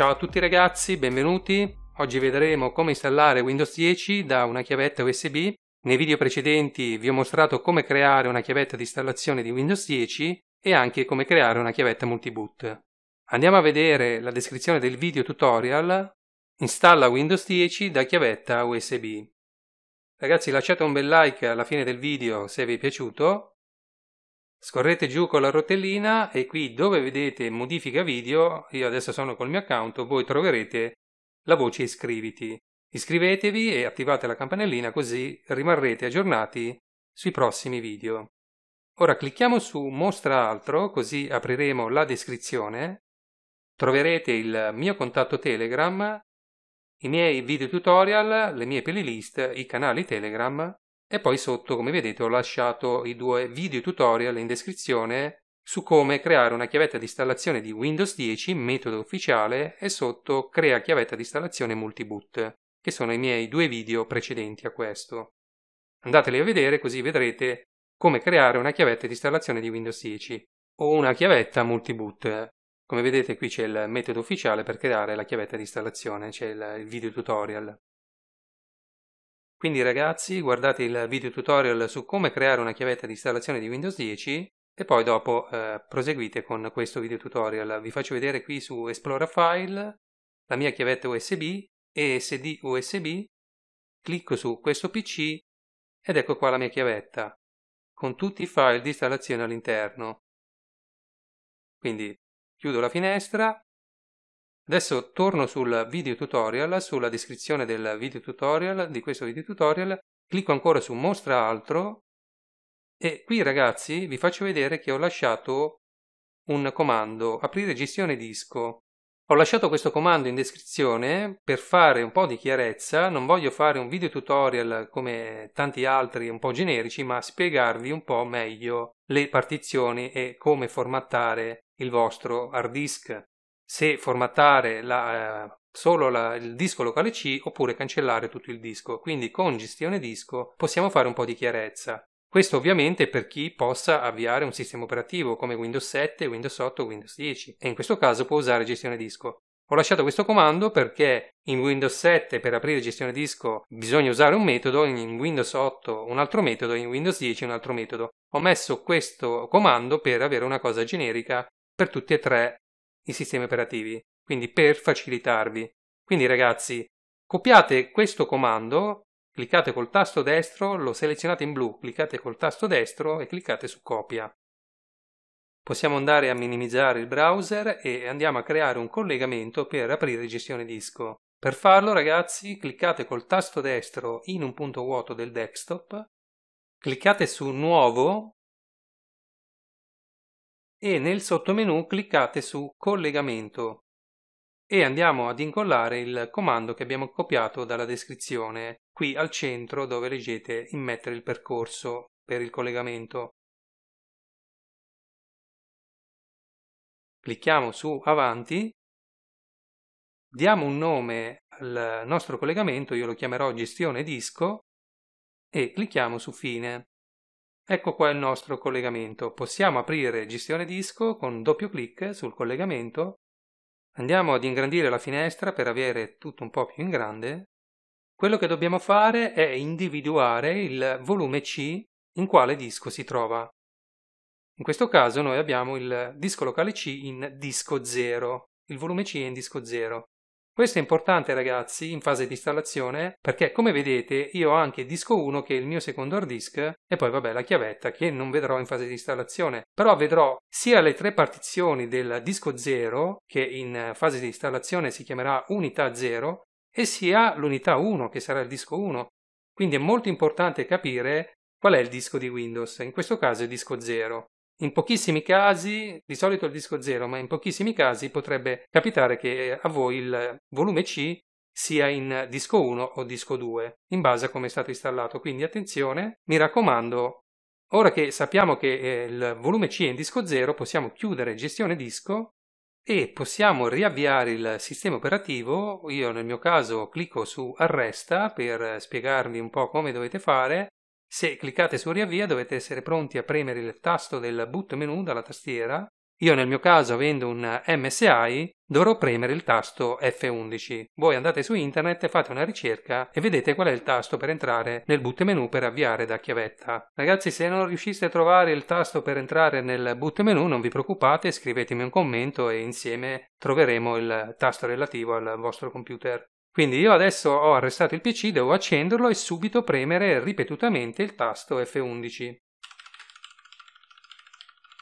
Ciao a tutti ragazzi, benvenuti. Oggi vedremo come installare Windows 10 da una chiavetta USB. Nei video precedenti vi ho mostrato come creare una chiavetta di installazione di Windows 10 e anche come creare una chiavetta multiboot. Andiamo a vedere la descrizione del video tutorial Installa Windows 10 da chiavetta USB. Ragazzi lasciate un bel like alla fine del video se vi è piaciuto scorrete giù con la rotellina e qui dove vedete modifica video, io adesso sono col mio account, voi troverete la voce iscriviti. Iscrivetevi e attivate la campanellina così rimarrete aggiornati sui prossimi video. Ora clicchiamo su mostra altro così apriremo la descrizione, troverete il mio contatto Telegram, i miei video tutorial, le mie playlist, i canali Telegram e poi sotto, come vedete, ho lasciato i due video tutorial in descrizione su come creare una chiavetta di installazione di Windows 10, metodo ufficiale, e sotto crea chiavetta di installazione multiboot, che sono i miei due video precedenti a questo. Andateli a vedere così vedrete come creare una chiavetta di installazione di Windows 10 o una chiavetta multiboot. Come vedete qui c'è il metodo ufficiale per creare la chiavetta di installazione, c'è il video tutorial. Quindi ragazzi guardate il video tutorial su come creare una chiavetta di installazione di Windows 10 e poi dopo eh, proseguite con questo video tutorial. Vi faccio vedere qui su Esplora File la mia chiavetta USB, ESD USB, clicco su questo PC ed ecco qua la mia chiavetta con tutti i file di installazione all'interno. Quindi chiudo la finestra Adesso torno sul video tutorial, sulla descrizione del video tutorial, di questo video tutorial, clicco ancora su mostra altro e qui ragazzi vi faccio vedere che ho lasciato un comando, aprire gestione disco. Ho lasciato questo comando in descrizione per fare un po' di chiarezza, non voglio fare un video tutorial come tanti altri un po' generici, ma spiegarvi un po' meglio le partizioni e come formattare il vostro hard disk se formattare la, eh, solo la, il disco locale C oppure cancellare tutto il disco. Quindi con gestione disco possiamo fare un po' di chiarezza. Questo ovviamente per chi possa avviare un sistema operativo come Windows 7, Windows 8 Windows 10 e in questo caso può usare gestione disco. Ho lasciato questo comando perché in Windows 7 per aprire gestione disco bisogna usare un metodo, in Windows 8 un altro metodo, in Windows 10 un altro metodo. Ho messo questo comando per avere una cosa generica per tutti e tre i sistemi operativi, quindi per facilitarvi. Quindi ragazzi, copiate questo comando, cliccate col tasto destro, lo selezionate in blu, cliccate col tasto destro e cliccate su copia. Possiamo andare a minimizzare il browser e andiamo a creare un collegamento per aprire gestione disco. Per farlo ragazzi cliccate col tasto destro in un punto vuoto del desktop, cliccate su nuovo e nel sottomenu cliccate su Collegamento e andiamo ad incollare il comando che abbiamo copiato dalla descrizione, qui al centro dove leggete in mettere il percorso per il collegamento. Clicchiamo su Avanti, diamo un nome al nostro collegamento, io lo chiamerò Gestione Disco, e clicchiamo su Fine. Ecco qua il nostro collegamento. Possiamo aprire gestione disco con doppio clic sul collegamento. Andiamo ad ingrandire la finestra per avere tutto un po' più in grande. Quello che dobbiamo fare è individuare il volume C in quale disco si trova. In questo caso noi abbiamo il disco locale C in disco 0, il volume C è in disco 0. Questo è importante ragazzi in fase di installazione perché come vedete io ho anche il disco 1 che è il mio secondo hard disk e poi vabbè la chiavetta che non vedrò in fase di installazione però vedrò sia le tre partizioni del disco 0 che in fase di installazione si chiamerà unità 0 e sia l'unità 1 che sarà il disco 1 quindi è molto importante capire qual è il disco di Windows in questo caso è il disco 0 in pochissimi casi, di solito il disco 0, ma in pochissimi casi potrebbe capitare che a voi il volume C sia in disco 1 o disco 2, in base a come è stato installato. Quindi attenzione, mi raccomando, ora che sappiamo che eh, il volume C è in disco 0, possiamo chiudere gestione disco e possiamo riavviare il sistema operativo. Io nel mio caso clicco su arresta per spiegarvi un po' come dovete fare se cliccate su riavvia dovete essere pronti a premere il tasto del boot menu dalla tastiera. Io nel mio caso, avendo un MSI, dovrò premere il tasto F11. Voi andate su internet, fate una ricerca e vedete qual è il tasto per entrare nel boot menu per avviare da chiavetta. Ragazzi, se non riusciste a trovare il tasto per entrare nel boot menu, non vi preoccupate, scrivetemi un commento e insieme troveremo il tasto relativo al vostro computer. Quindi io adesso ho arrestato il PC, devo accenderlo e subito premere ripetutamente il tasto F11.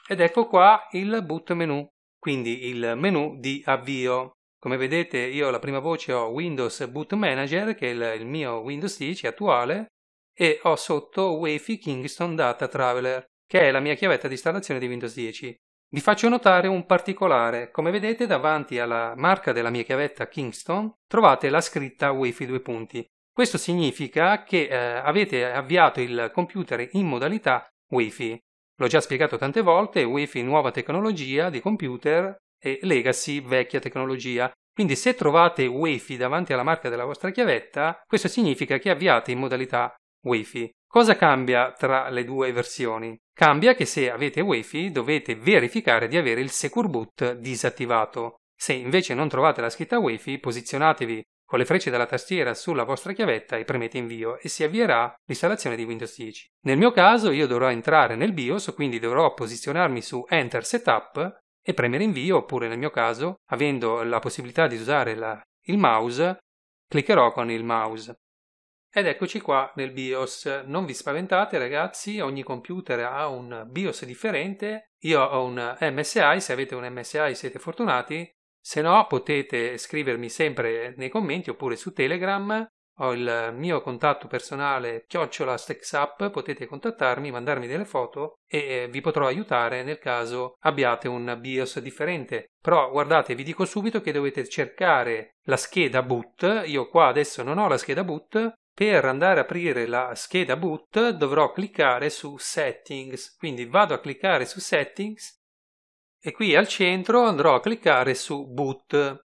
Ed ecco qua il boot menu, quindi il menu di avvio. Come vedete io alla prima voce ho Windows Boot Manager, che è il mio Windows 10 attuale, e ho sotto Wi-Fi Kingston Data Traveler, che è la mia chiavetta di installazione di Windows 10. Vi faccio notare un particolare. Come vedete, davanti alla marca della mia chiavetta Kingston trovate la scritta Wi-Fi 2 punti. Questo significa che eh, avete avviato il computer in modalità Wi-Fi. L'ho già spiegato tante volte, Wi-Fi nuova tecnologia di computer e Legacy vecchia tecnologia. Quindi se trovate Wi-Fi davanti alla marca della vostra chiavetta, questo significa che avviate in modalità Wi-Fi. Cosa cambia tra le due versioni? Cambia che se avete Wi-Fi dovete verificare di avere il Secure Boot disattivato. Se invece non trovate la scritta Wi-Fi, posizionatevi con le frecce della tastiera sulla vostra chiavetta e premete invio e si avvierà l'installazione di Windows 10. Nel mio caso io dovrò entrare nel BIOS, quindi dovrò posizionarmi su Enter Setup e premere invio, oppure nel mio caso, avendo la possibilità di usare la, il mouse, cliccherò con il mouse. Ed eccoci qua nel BIOS. Non vi spaventate ragazzi, ogni computer ha un BIOS differente. Io ho un MSI, se avete un MSI siete fortunati. Se no potete scrivermi sempre nei commenti oppure su Telegram. Ho il mio contatto personale chiocciola StacksUp, potete contattarmi, mandarmi delle foto e eh, vi potrò aiutare nel caso abbiate un BIOS differente. Però guardate, vi dico subito che dovete cercare la scheda boot. Io qua adesso non ho la scheda boot, per andare a aprire la scheda boot dovrò cliccare su Settings, quindi vado a cliccare su Settings e qui al centro andrò a cliccare su Boot.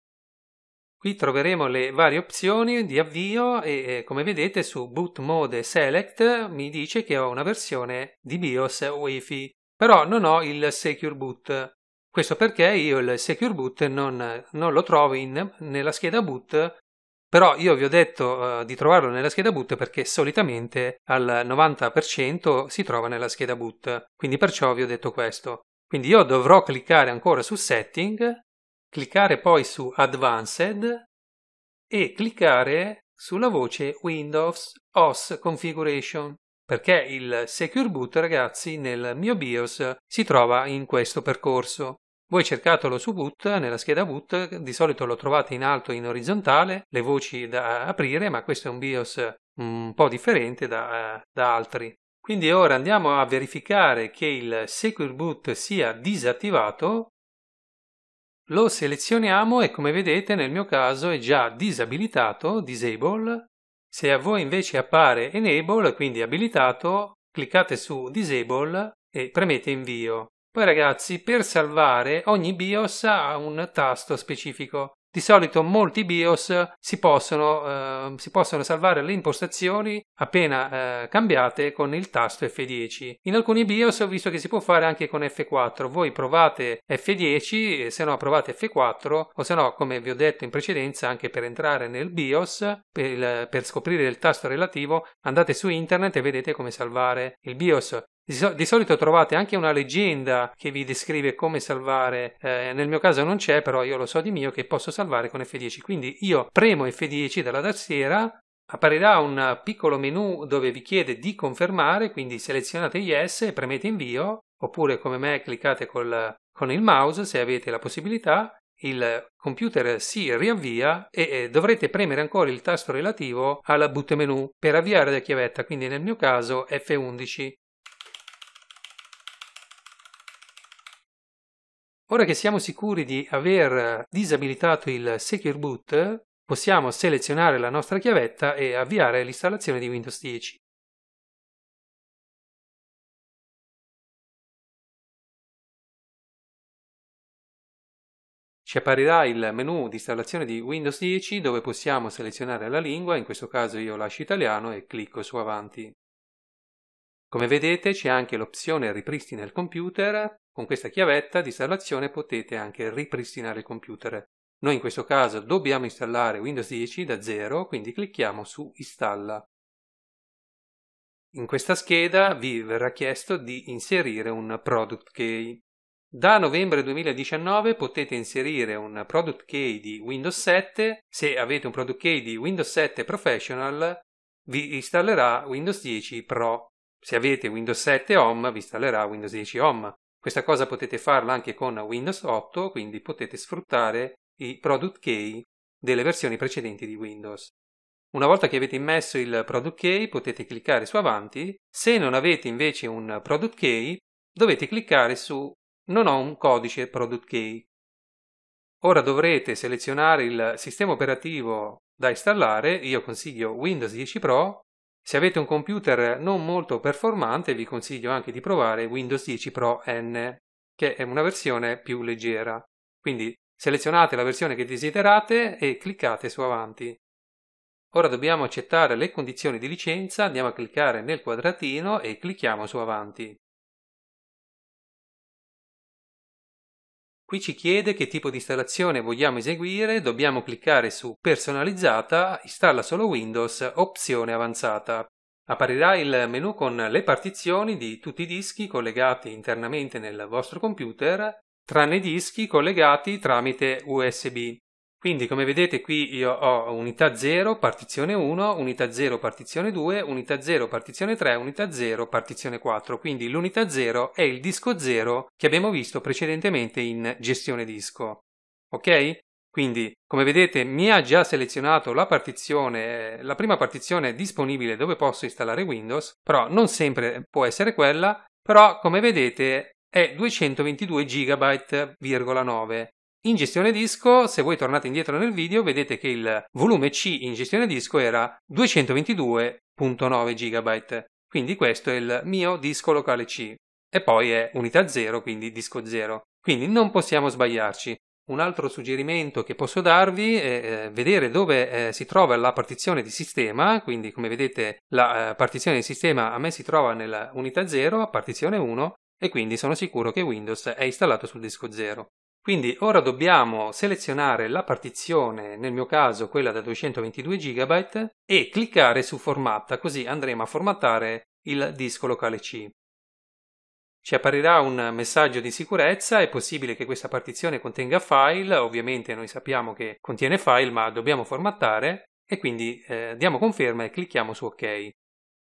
Qui troveremo le varie opzioni di avvio e eh, come vedete su Boot Mode Select mi dice che ho una versione di BIOS Wi-Fi, però non ho il Secure Boot. Questo perché io il Secure Boot non, non lo trovo in, nella scheda boot però io vi ho detto uh, di trovarlo nella scheda boot perché solitamente al 90% si trova nella scheda boot, quindi perciò vi ho detto questo. Quindi io dovrò cliccare ancora su Setting, cliccare poi su Advanced e cliccare sulla voce Windows OS Configuration perché il Secure Boot, ragazzi, nel mio BIOS si trova in questo percorso. Voi cercatelo su Boot, nella scheda Boot, di solito lo trovate in alto in orizzontale, le voci da aprire, ma questo è un BIOS un po' differente da, da altri. Quindi ora andiamo a verificare che il Secure Boot sia disattivato, lo selezioniamo e come vedete nel mio caso è già disabilitato, disable, se a voi invece appare enable, quindi abilitato, cliccate su disable e premete invio. Poi ragazzi, per salvare ogni BIOS ha un tasto specifico. Di solito molti BIOS si possono, eh, si possono salvare le impostazioni appena eh, cambiate con il tasto F10. In alcuni BIOS ho visto che si può fare anche con F4. Voi provate F10, se no provate F4 o se no, come vi ho detto in precedenza, anche per entrare nel BIOS, per, per scoprire il tasto relativo, andate su internet e vedete come salvare il BIOS. Di, solito trovate anche una leggenda che vi descrive come salvare, eh, nel mio caso non c'è, però io lo so di mio che posso salvare con F10. Quindi io premo F10 dalla tastiera, apparirà un piccolo menu dove vi chiede di confermare, quindi selezionate yes e premete invio, oppure come me cliccate col, con il mouse se avete la possibilità, il computer si riavvia e, e dovrete premere ancora il tasto relativo alla boot menu per avviare la chiavetta, quindi nel mio caso F11. Ora che siamo sicuri di aver disabilitato il Secure Boot, possiamo selezionare la nostra chiavetta e avviare l'installazione di Windows 10. Ci apparirà il menu di installazione di Windows 10 dove possiamo selezionare la lingua, in questo caso io lascio italiano e clicco su avanti. Come vedete c'è anche l'opzione ripristina il computer, con questa chiavetta di installazione potete anche ripristinare il computer. Noi in questo caso dobbiamo installare Windows 10 da zero, quindi clicchiamo su installa. In questa scheda vi verrà chiesto di inserire un product key. Da novembre 2019 potete inserire un product key di Windows 7. Se avete un product key di Windows 7 Professional, vi installerà Windows 10 Pro. Se avete Windows 7 Home vi installerà Windows 10 Home. Questa cosa potete farla anche con Windows 8, quindi potete sfruttare i product key delle versioni precedenti di Windows. Una volta che avete immesso il product key potete cliccare su avanti, se non avete invece un product key dovete cliccare su non ho un codice product key. Ora dovrete selezionare il sistema operativo da installare, io consiglio Windows 10 Pro se avete un computer non molto performante vi consiglio anche di provare Windows 10 Pro N, che è una versione più leggera. Quindi selezionate la versione che desiderate e cliccate su Avanti. Ora dobbiamo accettare le condizioni di licenza, andiamo a cliccare nel quadratino e clicchiamo su Avanti. Qui ci chiede che tipo di installazione vogliamo eseguire, dobbiamo cliccare su Personalizzata, Installa solo Windows, Opzione avanzata. Apparirà il menu con le partizioni di tutti i dischi collegati internamente nel vostro computer, tranne i dischi collegati tramite USB. Quindi come vedete qui io ho unità 0, partizione 1, unità 0, partizione 2, unità 0, partizione 3, unità 0, partizione 4. Quindi l'unità 0 è il disco 0 che abbiamo visto precedentemente in gestione disco. Ok? Quindi, come vedete, mi ha già selezionato la partizione, eh, la prima partizione disponibile dove posso installare Windows, però non sempre può essere quella, però come vedete è 222 GB,9 in gestione disco, se voi tornate indietro nel video, vedete che il volume C in gestione disco era 222.9 GB. Quindi questo è il mio disco locale C. E poi è unità 0, quindi disco 0. Quindi non possiamo sbagliarci. Un altro suggerimento che posso darvi è eh, vedere dove eh, si trova la partizione di sistema, quindi come vedete la eh, partizione di sistema a me si trova nell'unità 0, partizione 1, e quindi sono sicuro che Windows è installato sul disco 0. Quindi ora dobbiamo selezionare la partizione, nel mio caso quella da 222 GB, e cliccare su Formatta, così andremo a formattare il disco locale C. Ci apparirà un messaggio di sicurezza, è possibile che questa partizione contenga file, ovviamente noi sappiamo che contiene file ma dobbiamo formattare e quindi eh, diamo conferma e clicchiamo su ok.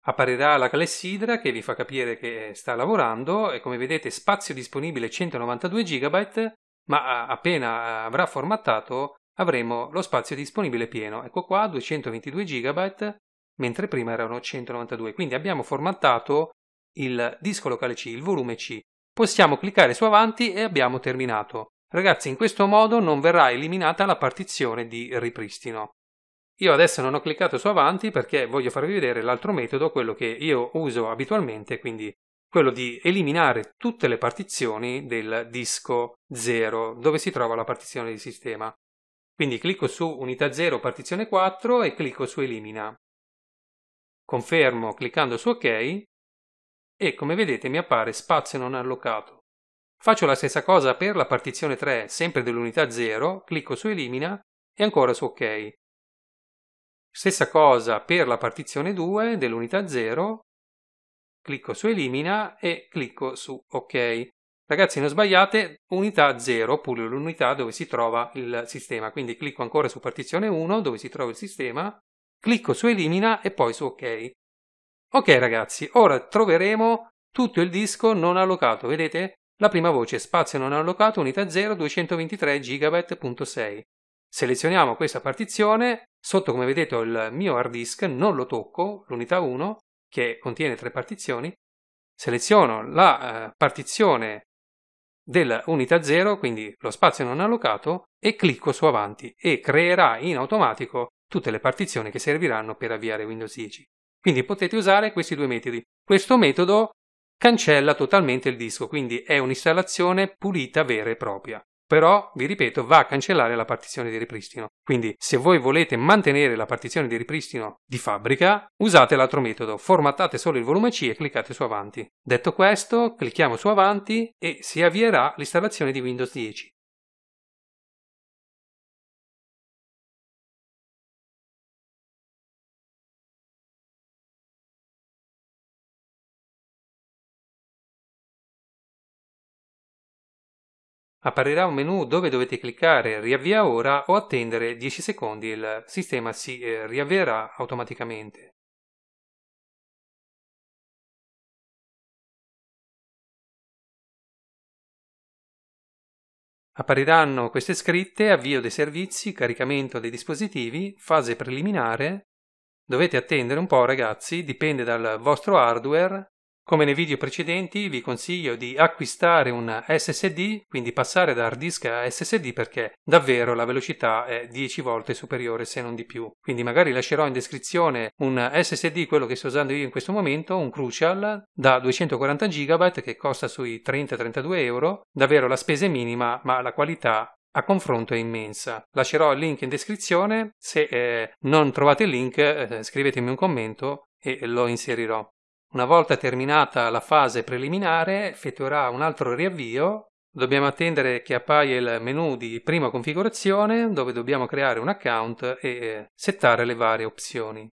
Apparirà la clessidra che vi fa capire che sta lavorando e come vedete spazio disponibile 192 GB ma eh, appena eh, avrà formattato avremo lo spazio disponibile pieno. Ecco qua 222 GB, mentre prima erano 192. Quindi abbiamo formattato il disco locale C, il volume C. Possiamo cliccare su avanti e abbiamo terminato. Ragazzi, in questo modo non verrà eliminata la partizione di ripristino. Io adesso non ho cliccato su avanti perché voglio farvi vedere l'altro metodo, quello che io uso abitualmente, quindi quello di eliminare tutte le partizioni del disco 0, dove si trova la partizione di sistema. Quindi clicco su unità 0 partizione 4 e clicco su elimina. Confermo cliccando su ok e come vedete mi appare spazio non allocato. Faccio la stessa cosa per la partizione 3, sempre dell'unità 0, clicco su elimina e ancora su ok. Stessa cosa per la partizione 2 dell'unità 0, clicco su elimina e clicco su ok. Ragazzi non sbagliate, unità 0 oppure l'unità dove si trova il sistema, quindi clicco ancora su partizione 1 dove si trova il sistema, clicco su elimina e poi su ok. Ok ragazzi, ora troveremo tutto il disco non allocato, vedete? La prima voce spazio non allocato unità 0 223 GB.6. Selezioniamo questa partizione, sotto come vedete ho il mio hard disk, non lo tocco, l'unità 1, che contiene tre partizioni, seleziono la eh, partizione dell'unità 0, quindi lo spazio non allocato, e clicco su avanti e creerà in automatico tutte le partizioni che serviranno per avviare Windows 10. Quindi potete usare questi due metodi. Questo metodo cancella totalmente il disco, quindi è un'installazione pulita vera e propria però vi ripeto va a cancellare la partizione di ripristino. Quindi se voi volete mantenere la partizione di ripristino di fabbrica, usate l'altro metodo, formattate solo il volume C e cliccate su avanti. Detto questo, clicchiamo su avanti e si avvierà l'installazione di Windows 10. Apparirà un menu dove dovete cliccare riavvia ora o attendere 10 secondi e il sistema si eh, riavvierà automaticamente. Appariranno queste scritte avvio dei servizi, caricamento dei dispositivi, fase preliminare. Dovete attendere un po' ragazzi, dipende dal vostro hardware, come nei video precedenti vi consiglio di acquistare un SSD, quindi passare da hard disk a SSD perché davvero la velocità è 10 volte superiore se non di più. Quindi magari lascerò in descrizione un SSD, quello che sto usando io in questo momento, un Crucial da 240 GB che costa sui 30-32 euro, davvero la spesa è minima ma la qualità a confronto è immensa. Lascerò il link in descrizione, se eh, non trovate il link eh, scrivetemi un commento e lo inserirò. Una volta terminata la fase preliminare effettuerà un altro riavvio. Dobbiamo attendere che appaia il menu di prima configurazione dove dobbiamo creare un account e eh, settare le varie opzioni.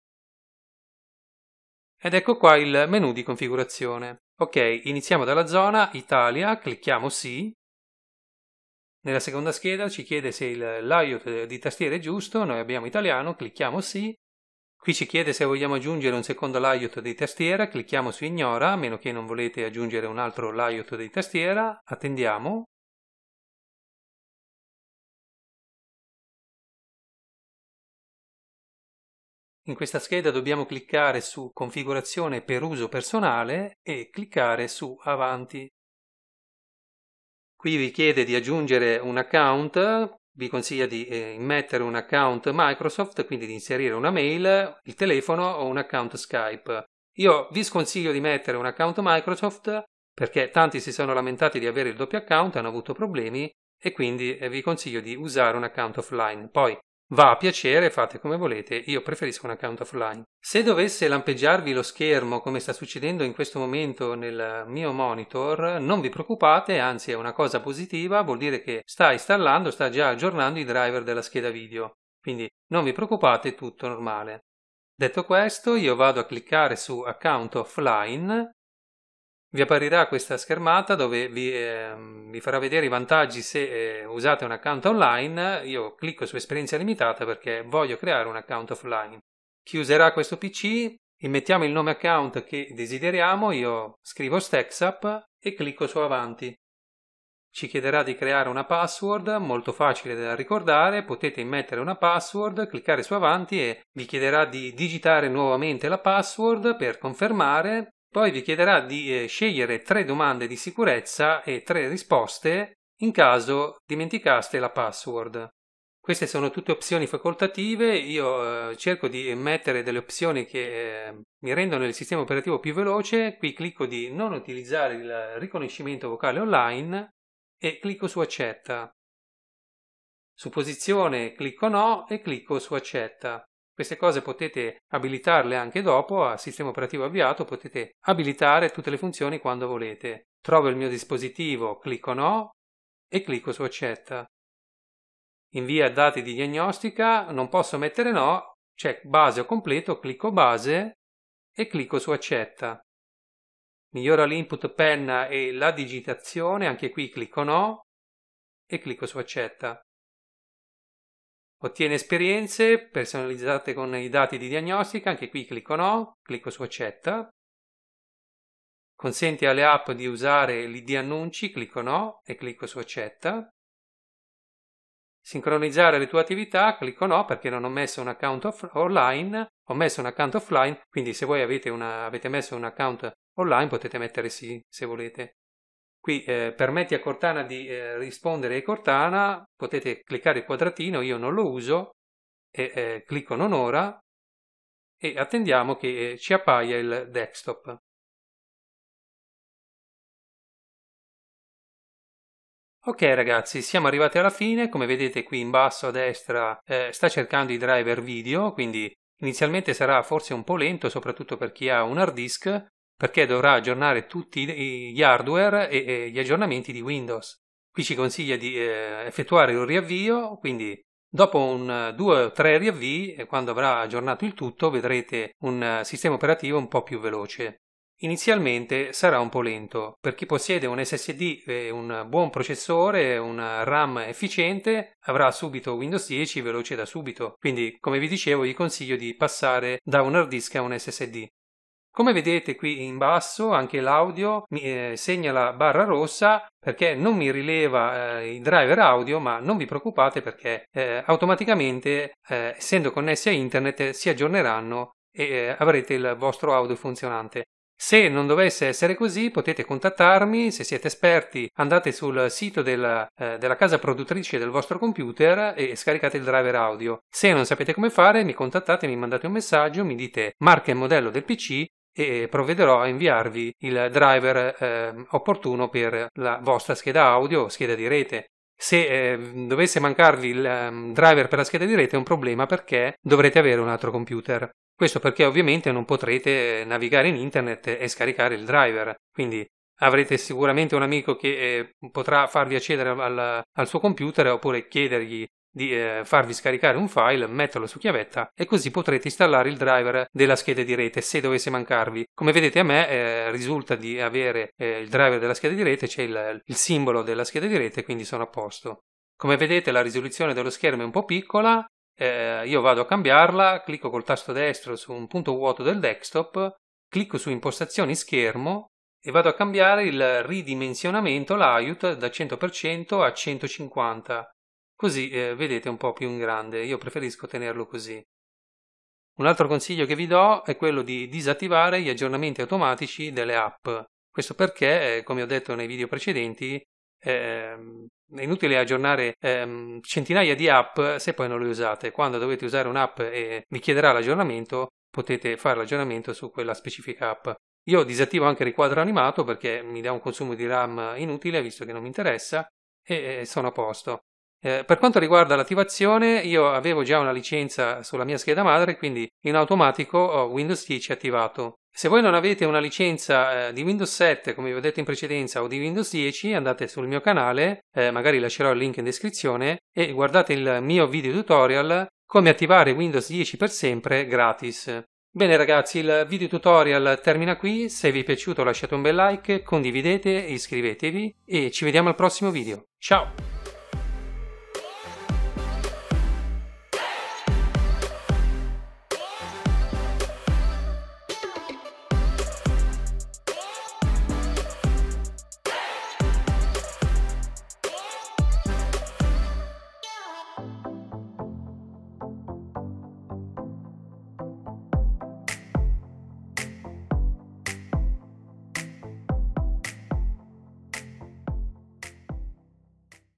Ed ecco qua il menu di configurazione. Ok, iniziamo dalla zona Italia, clicchiamo sì. Nella seconda scheda ci chiede se il layout di tastiera è giusto, noi abbiamo italiano, clicchiamo sì Qui ci chiede se vogliamo aggiungere un secondo layout di tastiera, clicchiamo su ignora, a meno che non volete aggiungere un altro layout di tastiera, attendiamo. In questa scheda dobbiamo cliccare su configurazione per uso personale e cliccare su avanti. Qui vi chiede di aggiungere un account vi consiglia di eh, mettere un account Microsoft, quindi di inserire una mail, il telefono o un account Skype. Io vi sconsiglio di mettere un account Microsoft perché tanti si sono lamentati di avere il doppio account, hanno avuto problemi e quindi eh, vi consiglio di usare un account offline. Poi Va a piacere, fate come volete, io preferisco un account offline. Se dovesse lampeggiarvi lo schermo come sta succedendo in questo momento nel mio monitor, non vi preoccupate, anzi è una cosa positiva, vuol dire che sta installando, sta già aggiornando i driver della scheda video. Quindi non vi preoccupate, è tutto normale. Detto questo, io vado a cliccare su account offline vi apparirà questa schermata dove vi, eh, vi farà vedere i vantaggi se eh, usate un account online. Io clicco su esperienza limitata perché voglio creare un account offline. Chi userà questo PC? Immettiamo il nome account che desideriamo, io scrivo StaxUp e clicco su avanti. Ci chiederà di creare una password, molto facile da ricordare, potete immettere una password, cliccare su avanti e vi chiederà di digitare nuovamente la password per confermare poi vi chiederà di eh, scegliere tre domande di sicurezza e tre risposte in caso dimenticaste la password. Queste sono tutte opzioni facoltative, io eh, cerco di mettere delle opzioni che eh, mi rendono il sistema operativo più veloce, qui clicco di non utilizzare il riconoscimento vocale online e clicco su accetta. Su posizione clicco no e clicco su accetta. Queste cose potete abilitarle anche dopo, a sistema operativo avviato potete abilitare tutte le funzioni quando volete. Trovo il mio dispositivo, clicco no e clicco su accetta. Invia dati di diagnostica, non posso mettere no, c'è base o completo, clicco base e clicco su accetta. Migliora l'input penna e la digitazione, anche qui clicco no e clicco su accetta. Ottiene esperienze personalizzate con i dati di diagnostica, anche qui clicco no, clicco su accetta. Consente alle app di usare l'ID annunci, clicco no e clicco su accetta. Sincronizzare le tue attività, clicco no perché non ho messo un account off- online, ho messo un account offline, quindi se voi avete, una, avete messo un account online potete mettere sì se volete. Qui eh, permetti a Cortana di eh, rispondere ai Cortana, potete cliccare il quadratino, io non lo uso, e eh, clicco non ora, e attendiamo che eh, ci appaia il desktop. Ok ragazzi, siamo arrivati alla fine, come vedete qui in basso a destra eh, sta cercando i driver video, quindi inizialmente sarà forse un po' lento, soprattutto per chi ha un hard disk, perché dovrà aggiornare tutti gli hardware e, gli aggiornamenti di Windows. Qui ci consiglia di eh, effettuare un riavvio, quindi dopo un, 2 o tre riavvii, quando avrà aggiornato il tutto, vedrete un eh, sistema operativo un po' più veloce. Inizialmente sarà un po' lento. Per chi possiede un SSD e un buon processore, una RAM efficiente, avrà subito Windows 10 veloce da subito. Quindi, come vi dicevo, vi consiglio di passare da un hard disk a un SSD. Come vedete qui in basso anche l'audio mi eh, segna la barra rossa perché non mi rileva eh, i driver audio ma non vi preoccupate perché eh, automaticamente eh, essendo connessi a internet si aggiorneranno e eh, avrete il vostro audio funzionante. Se non dovesse essere così potete contattarmi, se siete esperti andate sul sito del, eh, della casa produttrice del vostro computer e scaricate il driver audio. Se non sapete come fare mi contattate, mi mandate un messaggio, mi dite marca e modello del PC e provvederò a inviarvi il driver eh, opportuno per la vostra scheda audio o scheda di rete. Se eh, dovesse mancarvi il um, driver per la scheda di rete è un problema perché dovrete avere un altro computer. Questo perché ovviamente non potrete navigare in internet e scaricare il driver, quindi avrete sicuramente un amico che eh, potrà farvi accedere al, al, suo computer oppure chiedergli di eh, farvi scaricare un file, metterlo su chiavetta e così potrete installare il driver della scheda di rete se dovesse mancarvi. Come vedete a me eh, risulta di avere eh, il driver della scheda di rete, c'è cioè il, il simbolo della scheda di rete, quindi sono a posto. Come vedete la risoluzione dello schermo è un po' piccola, eh, io vado a cambiarla, clicco col tasto destro su un punto vuoto del desktop, clicco su impostazioni schermo e vado a cambiare il ridimensionamento l'IUT, da 100% a 150 Così eh, vedete un po' più in grande, io preferisco tenerlo così. Un altro consiglio che vi do è quello di disattivare gli aggiornamenti automatici delle app. Questo perché, eh, come ho detto nei video precedenti, ehm, è inutile aggiornare ehm, centinaia di app se poi non le usate. Quando dovete usare un'app e vi chiederà l'aggiornamento, potete fare l'aggiornamento su quella specifica app. Io disattivo anche il riquadro animato perché mi dà un consumo di RAM inutile visto che non mi interessa e eh, sono a posto. Eh, per quanto riguarda l'attivazione, io avevo già una licenza sulla mia scheda madre, quindi in automatico ho oh, Windows 10 attivato. Se voi non avete una licenza eh, di Windows 7, come vi ho detto in precedenza, o di Windows 10, andate sul mio canale, eh, magari lascerò il link in descrizione, e guardate il mio video tutorial come attivare Windows 10 per sempre gratis. Bene ragazzi, il video tutorial termina qui, se vi è piaciuto lasciate un bel like, condividete, iscrivetevi e ci vediamo al prossimo video. Ciao!